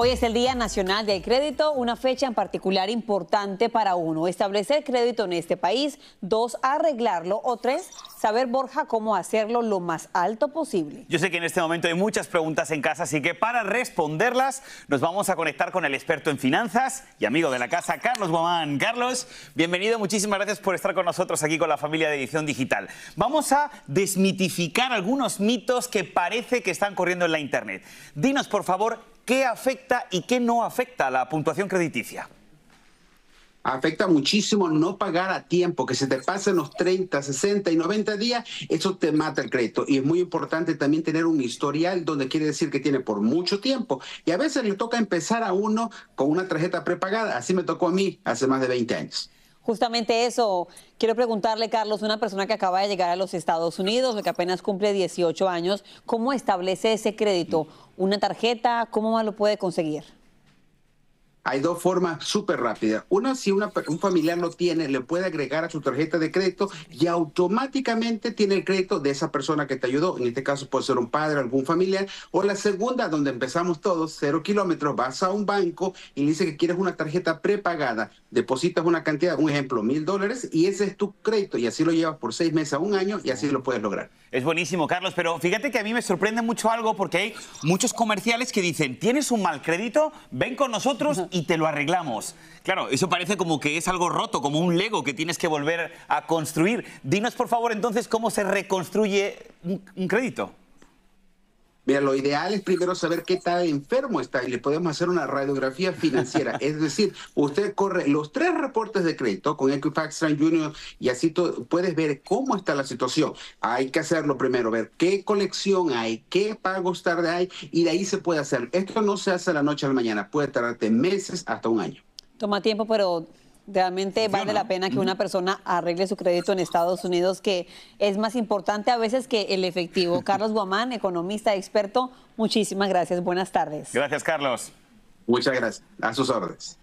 Hoy es el Día Nacional del Crédito, una fecha en particular importante para uno, establecer crédito en este país, dos, arreglarlo o tres, saber Borja cómo hacerlo lo más alto posible. Yo sé que en este momento hay muchas preguntas en casa, así que para responderlas nos vamos a conectar con el experto en finanzas y amigo de la casa, Carlos Guamán. Carlos, bienvenido, muchísimas gracias por estar con nosotros aquí con la familia de Edición Digital. Vamos a desmitificar algunos mitos que parece que están corriendo en la Internet. Dinos, por favor, ¿Qué afecta y qué no afecta a la puntuación crediticia? afecta muchísimo no pagar a tiempo, que se te pasen los 30, 60 y 90 días, eso te mata el crédito. Y es muy importante también tener un historial donde quiere decir que tiene por mucho tiempo. Y a veces le toca empezar a uno con una tarjeta prepagada. Así me tocó a mí hace más de 20 años. Justamente eso, quiero preguntarle, Carlos, una persona que acaba de llegar a los Estados Unidos, que apenas cumple 18 años, ¿cómo establece ese crédito? ¿Una tarjeta? ¿Cómo lo puede conseguir? hay dos formas súper rápidas. Una, si un familiar lo tiene, le puede agregar a su tarjeta de crédito y automáticamente tiene el crédito de esa persona que te ayudó. En este caso puede ser un padre, algún familiar. O la segunda, donde empezamos todos, cero kilómetros, vas a un banco y le dice que quieres una tarjeta prepagada, depositas una cantidad, un ejemplo, mil dólares, y ese es tu crédito. Y así lo llevas por seis meses a un año y así lo puedes lograr. Es buenísimo, Carlos, pero fíjate que a mí me sorprende mucho algo porque hay muchos comerciales que dicen, tienes un mal crédito, ven con nosotros y te lo arreglamos. Claro, eso parece como que es algo roto, como un Lego que tienes que volver a construir. Dinos, por favor, entonces, cómo se reconstruye un, un crédito. Mira, lo ideal es primero saber qué tan enfermo está y le podemos hacer una radiografía financiera. es decir, usted corre los tres reportes de crédito con Equifax San Junior y así puedes ver cómo está la situación. Hay que hacerlo primero, ver qué colección hay, qué pagos tarde hay y de ahí se puede hacer. Esto no se hace de la noche a la mañana, puede tardarte meses hasta un año. Toma tiempo, pero Realmente vale la pena que una persona arregle su crédito en Estados Unidos, que es más importante a veces que el efectivo. Carlos Guamán, economista, experto, muchísimas gracias. Buenas tardes. Gracias, Carlos. Muchas gracias. A sus órdenes.